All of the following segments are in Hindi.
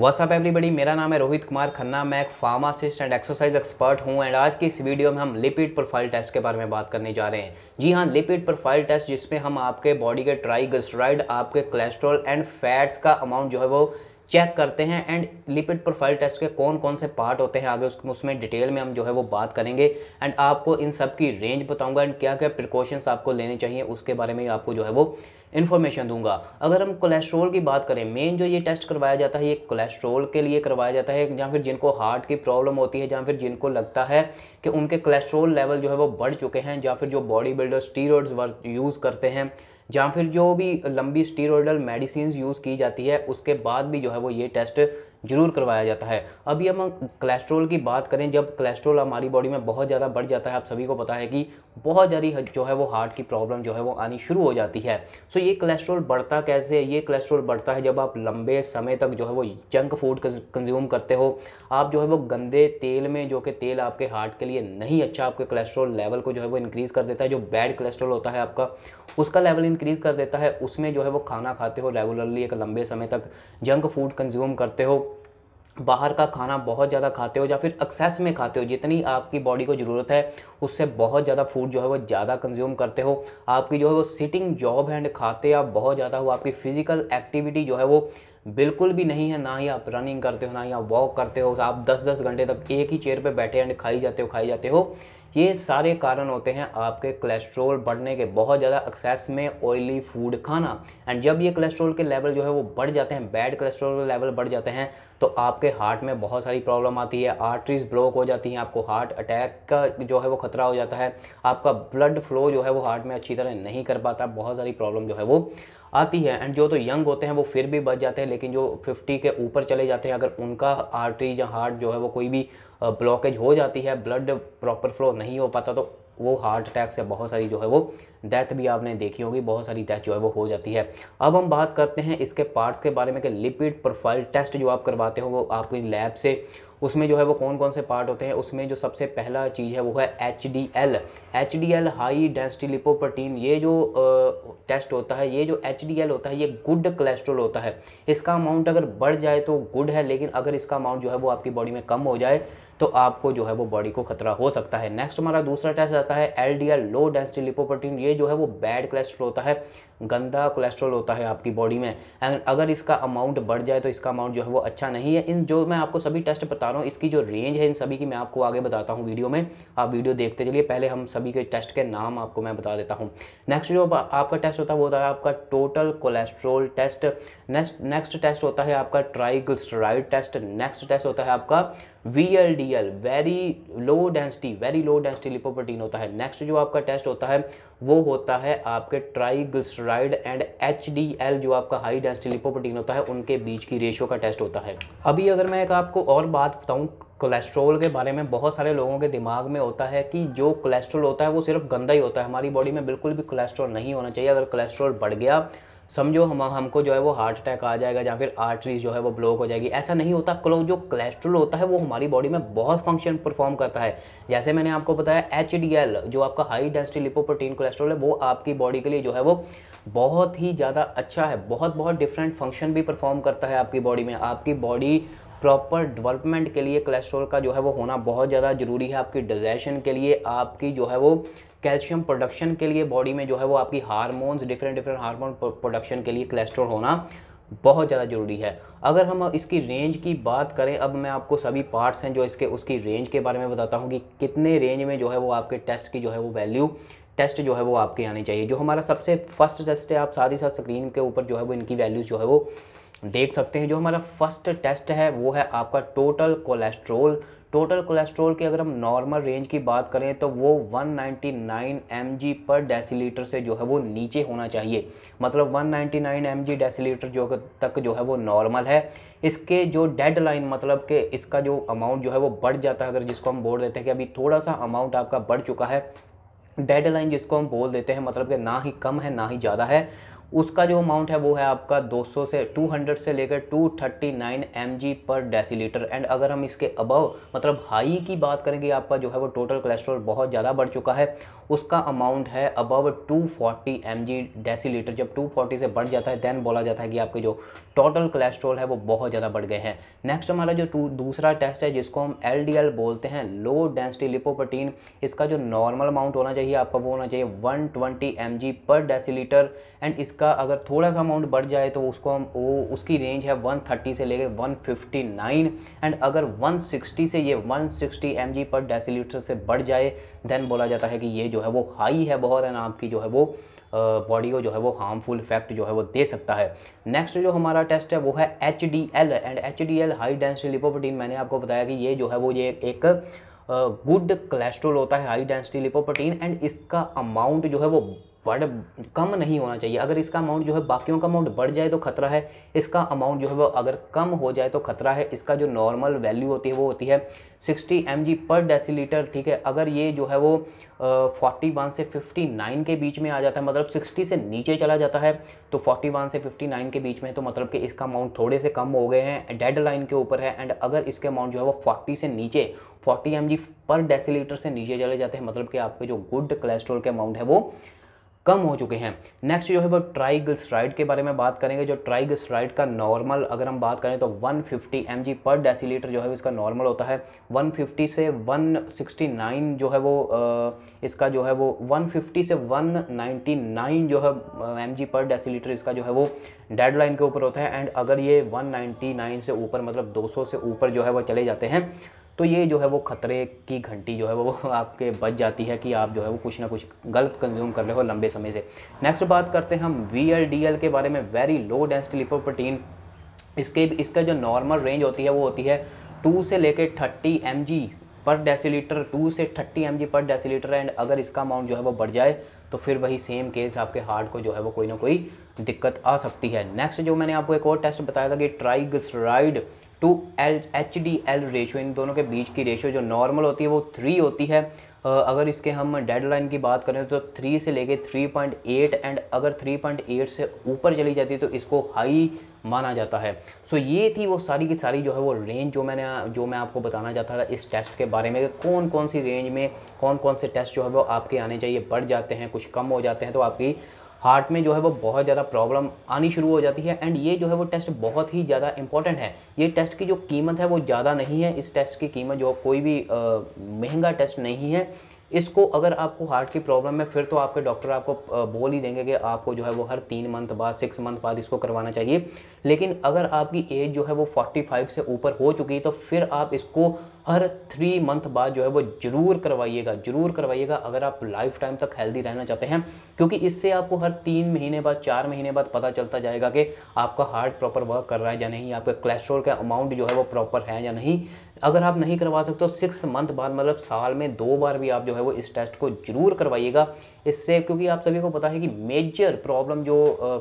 व्हाट्सअप एवरीबडी मेरा नाम है रोहित कुमार खन्ना मैं एक फार्मासिस्ट एंड एक्सरसाइज एक्सपर्ट हूँ एंड आज की इस वीडियो में हम लिपिड प्रोफाइल टेस्ट के बारे में बात करने जा रहे हैं जी हाँ लिपिड प्रोफाइल टेस्ट जिसमें हम आपके बॉडी के ट्राइग्लिसराइड आपके कोलेस्ट्रॉल एंड फैट्स का अमाउंट जो है वो चेक करते हैं एंड लिपिड प्रोफाइल टेस्ट के कौन कौन से पार्ट होते हैं आगे उसमें उसमें डिटेल में हम जो है वो बात करेंगे एंड आपको इन सब की रेंज बताऊंगा एंड क्या क्या प्रिकॉशंस आपको लेने चाहिए उसके बारे में आपको जो है वो इन्फॉर्मेशन दूंगा अगर हम कोलेस्ट्रोल की बात करें मेन जो ये टेस्ट करवाया जाता है ये कोलेस्ट्रोल के लिए करवाया जाता है या फिर जिनको हार्ट की प्रॉब्लम होती है या फिर जिनको लगता है कि उनके कोलेस्ट्रोल लेवल जो है वो बढ़ चुके हैं या फिर जो बॉडी बिल्डर स्टीरोड्स यूज़ करते हैं या फिर जो भी लंबी स्टीरोडल मेडिसिन यूज़ की जाती है उसके बाद भी जो है वो ये टेस्ट जरूर करवाया जाता है अभी हम कोलेस्ट्रोल की बात करें जब कोलेस्ट्रोल हमारी बॉडी में बहुत ज़्यादा बढ़ जाता है आप सभी को पता है कि बहुत ज़्यादा जो है वो हार्ट की प्रॉब्लम जो है वो आनी शुरू हो जाती है सो ये कोलेस्ट्रोल बढ़ता कैसे ये कोलेस्ट्रोल बढ़ता है जब आप लंबे समय तक जो है वो जंक फूड कंज्यूम करते हो आप जो है वो गंदे तेल में जो कि तेल आपके हार्ट के लिए नहीं अच्छा आपके कोलेस्ट्रोल लेवल को जो है वो इंक्रीज़ कर देता है जो बैड कोलेस्ट्रोल होता है आपका उसका लेवल इंक्रीज़ कर देता है उसमें जो है वो खाना खाते हो रेगुलरली एक लंबे समय तक जंक फूड कंज्यूम करते हो बाहर का खाना बहुत ज़्यादा खाते हो या फिर एक्सेस में खाते हो जितनी आपकी बॉडी को ज़रूरत है उससे बहुत ज़्यादा फूड जो है वो ज़्यादा कंज्यूम करते हो आपकी जो है वो सिटिंग जॉब हैंड खाते आप बहुत ज़्यादा हो आपकी फ़िज़िकल एक्टिविटी जो है वो बिल्कुल भी नहीं है ना ही आप रनिंग करते हो ना ही आप वॉक करते हो आप 10-10 घंटे तक एक ही चेयर पे बैठे एंड खाई जाते हो खाई जाते हो ये सारे कारण होते हैं आपके कोलेस्ट्रोल बढ़ने के बहुत ज़्यादा एक्सेस में ऑयली फूड खाना एंड जब ये कोलेस्ट्रोल के लेवल जो है वो बढ़ जाते हैं बैड कोलेस्ट्रोल के लेवल बढ़ जाते हैं तो आपके हार्ट में बहुत सारी प्रॉब्लम आती है आर्टरीज ब्लॉक हो जाती हैं आपको हार्ट अटैक का जो है वो ख़तरा हो जाता है आपका ब्लड फ्लो जो है वो हार्ट में अच्छी तरह नहीं कर पाता बहुत सारी प्रॉब्लम जो है वो आती है एंड जो तो यंग होते हैं वो फिर भी बच जाते हैं लेकिन जो 50 के ऊपर चले जाते हैं अगर उनका आर्टरी या हार्ट जो है वो कोई भी ब्लॉकेज हो जाती है ब्लड प्रॉपर फ्लो नहीं हो पाता तो वो हार्ट अटैक से बहुत सारी जो है वो डेथ भी आपने देखी होगी बहुत सारी डेथ जो है वो हो जाती है अब हम बात करते हैं इसके पार्ट्स के बारे में कि लिपिड प्रोफाइल टेस्ट जो आप करवाते हो वो आपकी लैब से उसमें जो है वो कौन कौन से पार्ट होते हैं उसमें जो सबसे पहला चीज़ है वो है H D L H D L high density lipoprotein ये जो आ, टेस्ट होता है ये जो एच डी एल होता है ये गुड कोलेस्ट्रोल होता है इसका अमाउंट अगर बढ़ जाए तो गुड है लेकिन अगर इसका अमाउंट जो है वो आपकी बॉडी में कम हो जाए तो आपको जो है वो बॉडी को खतरा हो सकता है नेक्स्ट हमारा दूसरा टेस्ट आता है एल लो डेंसिटी लिपोप्रोटीन ये जो है वो बैड कोलेस्ट्रोल होता है गंदा कोलेस्ट्रॉल होता है आपकी बॉडी में एंड अगर इसका अमाउंट बढ़ जाए तो इसका अमाउंट जो है वो अच्छा नहीं है इन जो मैं आपको सभी टेस्ट बता रहा हूँ इसकी जो रेंज है इन सभी की मैं आपको आगे बताता हूँ वीडियो में आप वीडियो देखते चलिए पहले हम सभी के टेस्ट के नाम आपको मैं बता देता हूँ नेक्स्ट जो आपका टेस्ट होता है वो होता है आपका total cholesterol test next next test होता है आपका ट्राइग्लिसराइड टेस्ट नेक्स्ट टेस्ट होता है आपका V L D L very low density very low density lipoprotein होता है नेक्स्ट जो आपका टेस्ट होता है वो होता है आपके triglyceride and H D L जो आपका हाई डेंसिटी लिपोप्रोटीन होता है उनके बीच की रेशियो का टेस्ट होता है अभी अगर मैं एक आपको और बात बताऊँ कोलेस्ट्रॉल के बारे में बहुत सारे लोगों के दिमाग में होता है कि जो कोलेस्ट्रॉल होता है वो सिर्फ गंदा ही होता है हमारी बॉडी में बिल्कुल भी कोलेस्ट्रॉल नहीं होना चाहिए अगर कोलेस्ट्रॉल बढ़ गया समझो हम हमको जो है वो हार्ट अटैक आ जाएगा या फिर आर्टरीज जो है वो ब्लॉक हो जाएगी ऐसा नहीं होता क्लो जो कोलेस्ट्रोल होता है वो हमारी बॉडी में बहुत फंक्शन परफॉर्म करता है जैसे मैंने आपको बताया एच जो आपका हाई डेंसिटी लिपोप्रोटीन कोलेस्ट्रॉल है वो आपकी बॉडी के लिए जो है वो बहुत ही ज़्यादा अच्छा है बहुत बहुत डिफरेंट फंक्शन भी परफॉर्म करता है आपकी बॉडी में आपकी बॉडी प्रॉपर डेवलपमेंट के लिए कोलेस्ट्रॉल का जो है वो होना बहुत ज़्यादा ज़रूरी है आपकी डिजेशन के लिए आपकी जो है वो कैल्शियम प्रोडक्शन के लिए बॉडी में जो है वो आपकी hormones different different hormone production के लिए कोलेस्ट्रॉल होना बहुत ज़्यादा ज़रूरी है अगर हम इसकी रेंज की बात करें अब मैं आपको सभी पार्ट्स हैं जो इसके उसकी रेंज के बारे में बताता हूँ कि कितने रेंज में जो है वो आपके टेस्ट की जो है वो वैल्यू टेस्ट जो है वो आपके आने चाहिए जो हमारा सबसे फर्स्ट टेस्ट है आप साथ ही साथ स्क्रीन के ऊपर जो है वो इनकी वैल्यूज़ जो है वो देख सकते हैं जो हमारा फर्स्ट टेस्ट है वो है आपका टोटल कोलेस्ट्रोल टोटल कोलेस्ट्रोल की अगर हम नॉर्मल रेंज की बात करें तो वो 199 mg पर डेसीलीटर से जो है वो नीचे होना चाहिए मतलब 199 mg डेसीलीटर जो तक जो है वो नॉर्मल है इसके जो डेड लाइन मतलब कि इसका जो अमाउंट जो है वो बढ़ जाता है अगर जिसको हम बोल देते हैं कि अभी थोड़ा सा अमाउंट आपका बढ़ चुका है डेड लाइन जिसको हम बोल देते हैं मतलब कि ना ही कम है ना ही ज़्यादा है उसका जो अमाउंट है वो है आपका 200 से 200 से लेकर 239 थर्टी पर डेसीलीटर एंड अगर हम इसके अबव मतलब हाई की बात करेंगे आपका जो है वो टोटल कोलेस्ट्रॉल बहुत ज़्यादा बढ़ चुका है उसका अमाउंट है अबव 240 फोर्टी एम डेसीलीटर जब 240 से बढ़ जाता है देन बोला जाता है कि आपके जो टोटल कोलेस्ट्रॉल है वो बहुत ज़्यादा बढ़ गए हैं नेक्स्ट हमारा जो दूसरा टेस्ट है जिसको हम एल बोलते हैं लो डेंसिटी लिपोप्रोटीन इसका जो नॉर्मल अमाउंट होना चाहिए आपका वो होना चाहिए one twenty per deci and इस इसका अगर थोड़ा सा अमाउंट बढ़ जाए तो उसको हम वो उसकी रेंज है 130 से लेकर 159 एंड अगर 160 से ये 160 सिक्सटी पर डेसीलीटर से बढ़ जाए देन बोला जाता है कि ये जो है वो हाई है बहुत एंड आपकी जो है वो बॉडी को जो है वो हार्मफुल इफेक्ट जो है वो दे सकता है नेक्स्ट जो हमारा टेस्ट है वो है H D L and H D L high density lipoprotein मैंने आपको बताया कि ये जो है वो ये एक गुड कोलेस्ट्रोल होता है हाई डेंसिटी लिपोप्रोटीन एंड इसका अमाउंट जो है वो बढ़ कम नहीं होना चाहिए अगर इसका अमाउंट जो है बाकियों का अमाउंट बढ़ जाए तो खतरा है इसका अमाउंट जो है वो अगर कम हो जाए तो खतरा है इसका जो नॉर्मल वैल्यू होती है वो होती है 60 एम पर डेसीलीटर ठीक है अगर ये जो है वो फोर्टी वन से फिफ्टी नाइन के बीच में आ जाता है मतलब सिक्सटी से नीचे चला जाता है तो फोर्टी वन से फिफ्टी नाइन के बीच में तो मतलब कि इसका अमाउंट थोड़े से कम हो गए हैं डेड लाइन के ऊपर है एंड अगर इसके अमाउंट जो है वो फोर्टी से नीचे फोर्टी एम पर डेसीलीटर से नीचे चले जाते हैं मतलब कि आपके जो गुड कोलेस्ट्रॉल के अमाउंट है वो कम हो चुके हैं नेक्स्ट जो है वो ट्राइग्लिसराइड के बारे में बात करेंगे जो ट्राइग्लिसराइड का नॉर्मल अगर हम बात करें तो 150 फिफ्टी एम जी पर डेसीलीटर जो है इसका नॉर्मल होता है 150 से 169 जो है वो इसका जो है वो 150 से 199 जो है एम जी पर डेसीलीटर इसका जो है वो डेड लाइन के ऊपर होता है एंड अगर ये 199 से ऊपर मतलब 200 से ऊपर जो है वो चले जाते हैं तो ये जो है वो ख़तरे की घंटी जो है वो आपके बच जाती है कि आप जो है वो कुछ ना कुछ गलत कंज्यूम कर रहे हो लंबे समय से नेक्स्ट बात करते हैं हम वी के बारे में वेरी लो डेंसिटी लिपोप्रोटीन इसके इसका जो नॉर्मल रेंज होती है वो होती है टू से लेकर thirty M per deciliter two से thirty M per deciliter and अगर इसका अमाउंट जो है वो बढ़ जाए तो फिर वही सेम केस आपके हार्ट को जो है वो कोई ना कोई दिक्कत आ सकती है नेक्स्ट जो मैंने आपको एक और टेस्ट बताया था कि triglyceride to H H D ratio रेशो इन दोनों के बीच की रेशो जो नॉर्मल होती है वो थ्री होती है अगर इसके हम डेडलाइन की बात करें तो थ्री से लेके थ्री पॉइंट एट एंड अगर थ्री पॉइंट एट से ऊपर चली जाती है तो इसको हाई माना जाता है सो so, ये थी वो सारी की सारी जो है वो रेंज जो मैंने जो मैं आपको बताना चाहता था इस टेस्ट के बारे में कौन कौन सी रेंज में कौन कौन से टेस्ट जो है वो आपके आने चाहिए बढ़ जाते हैं कुछ कम हो जाते हैं तो आपकी हार्ट में जो है वो बहुत ज़्यादा प्रॉब्लम आनी शुरू हो जाती है एंड ये जो है वो टेस्ट बहुत ही ज़्यादा इंपॉर्टेंट है ये टेस्ट की जो कीमत है वो ज़्यादा नहीं है इस टेस्ट की कीमत जो कोई भी महंगा टेस्ट नहीं है इसको अगर आपको हार्ट की प्रॉब्लम है फिर तो आपके डॉक्टर आपको बोल ही देंगे कि आपको जो है वो हर तीन मंथ बाद सिक्स मंथ बाद इसको करवाना चाहिए लेकिन अगर आपकी एज जो है वो 45 से ऊपर हो चुकी है तो फिर आप इसको हर थ्री मंथ बाद जो है वो जरूर करवाइएगा जरूर करवाइएगा अगर आप लाइफ टाइम तक हेल्दी रहना चाहते हैं क्योंकि इससे आपको हर तीन महीने बाद चार महीने बाद पता चलता जाएगा कि आपका हार्ट प्रॉपर वर्क कर रहा है या नहीं आपका कोलेस्ट्रॉल का अमाउंट जो है वो प्रॉपर है या नहीं अगर आप नहीं करवा सकते तो सिक्स मंथ बाद मतलब साल में दो बार भी आप जो है वो इस टेस्ट को जरूर करवाइएगा इससे क्योंकि आप सभी को पता है कि मेजर प्रॉब्लम जो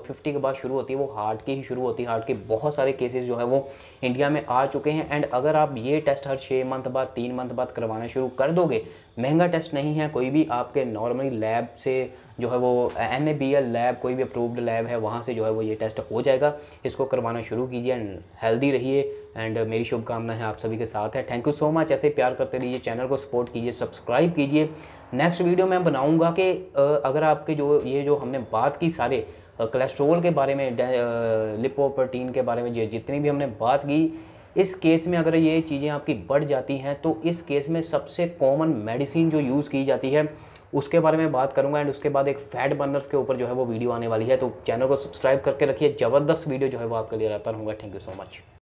फिफ्टी के बाद शुरू होती है वो हार्ट की ही शुरू होती है हार्ट के बहुत सारे केसेस जो है वो इंडिया में आ चुके हैं एंड अगर आप ये टेस्ट हर छः मंथ मंथ बाद तीन मंथ बाद करवाना शुरू कर दोगे महंगा टेस्ट नहीं है कोई भी आपके नॉर्मली लैब से जो है वो एन लैब कोई भी अप्रूव्ड लैब है वहाँ से जो है वो ये टेस्ट हो जाएगा इसको करवाना शुरू कीजिए एंड हेल्दी रहिए एंड मेरी शुभकामनाएं है आप सभी के साथ है थैंक यू सो मच ऐसे प्यार करते रहिए चैनल को सपोर्ट कीजिए सब्सक्राइब कीजिए नेक्स्ट वीडियो मैं बनाऊँगा कि अगर आपके जो ये जो हमने बात की सारे कोलेस्ट्रोल के बारे में लिपोप्रोटीन के बारे में जितनी भी हमने बात की इस केस में अगर ये चीज़ें आपकी बढ़ जाती हैं तो इस केस में सबसे कॉमन मेडिसिन जो यूज़ की जाती है उसके बारे में बात करूंगा एंड उसके बाद एक फैट बर्नर्स के ऊपर जो है वो वीडियो आने वाली है तो चैनल को सब्सक्राइब करके रखिए ज़बरदस्त वीडियो जो है वो आपके लिए रहता रहूँगा थैंक यू सो मच